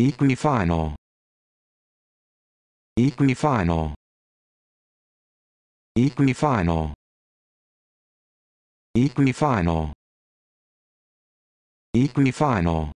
Equifinal. Equifinal. Equifinal. Equifinal. Equifinal.